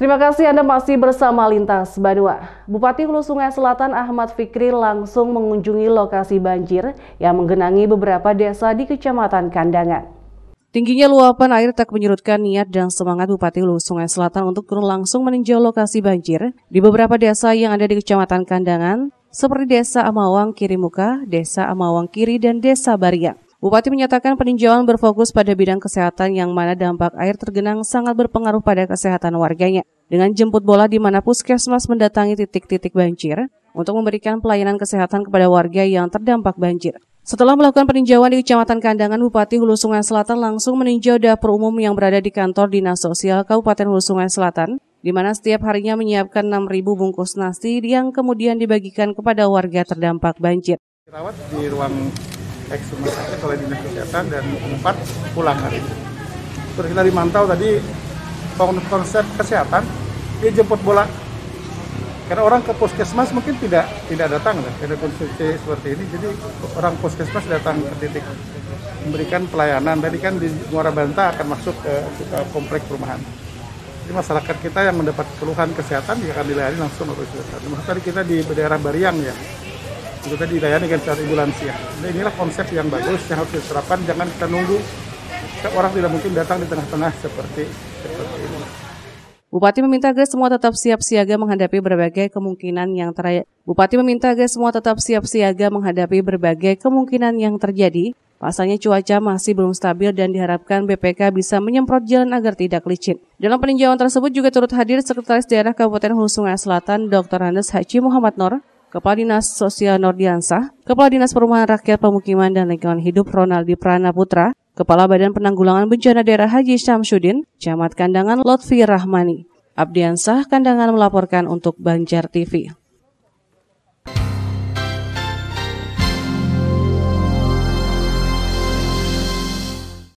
Terima kasih Anda masih bersama Lintas Badua. Bupati Hulu Sungai Selatan Ahmad Fikri langsung mengunjungi lokasi banjir yang menggenangi beberapa desa di Kecamatan Kandangan. Tingginya luapan air tak menyurutkan niat dan semangat Bupati Hulu Sungai Selatan untuk turun langsung meninjau lokasi banjir di beberapa desa yang ada di Kecamatan Kandangan, seperti Desa Amawang Kiri Muka, Desa Amawang Kiri, dan Desa Bariang. Bupati menyatakan peninjauan berfokus pada bidang kesehatan yang mana dampak air tergenang sangat berpengaruh pada kesehatan warganya. Dengan jemput bola di mana puskesmas mendatangi titik-titik banjir untuk memberikan pelayanan kesehatan kepada warga yang terdampak banjir. Setelah melakukan peninjauan di Kecamatan Kandangan, Bupati Hulu Sungai Selatan langsung meninjau dapur umum yang berada di kantor Dinas Sosial Kabupaten Hulu Sungai Selatan, di mana setiap harinya menyiapkan 6.000 bungkus nasi yang kemudian dibagikan kepada warga terdampak banjir. Dirawat di ruang baik rumah sakit oleh dinas kesehatan dan empat pulang hari ini. Terus kita dimantau tadi konsep kesehatan dia jemput bola karena orang ke puskesmas mungkin tidak tidak datang lah kan, karena konsumsi seperti ini jadi orang puskesmas datang ke titik memberikan pelayanan tadi kan di Muara Banta akan masuk ke, ke komplek perumahan jadi masyarakat kita yang mendapat keluhan kesehatan dia akan dilayani langsung oleh kesehatan. Maksud tadi kita di daerah Bariang ya itu tadi dilayani dengan cara ibu lansia. Nah, inilah konsep yang bagus yang harus diterapkan. Jangan kita nunggu orang tidak mungkin datang di tengah-tengah seperti seperti ini. Bupati meminta agar semua tetap siap siaga menghadapi berbagai kemungkinan yang terjadi. Bupati meminta agar semua tetap siap siaga menghadapi berbagai kemungkinan yang terjadi. Pasalnya cuaca masih belum stabil dan diharapkan BPK bisa menyemprot jalan agar tidak licin. Dalam peninjauan tersebut juga turut hadir Sekretaris Daerah Kabupaten Hulu Sungai Selatan Dr. Andes Haji Muhammad Nur, Kepala Dinas Sosial Nordiansah, Kepala Dinas Perumahan Rakyat Pemukiman dan Lingkungan Hidup Ronaldi Prana Putra, Kepala Badan Penanggulangan Bencana Daerah Haji Syamsuddin, Camat Kandangan Lotfi Rahmani. Abdiansah Kandangan melaporkan untuk Banjar TV.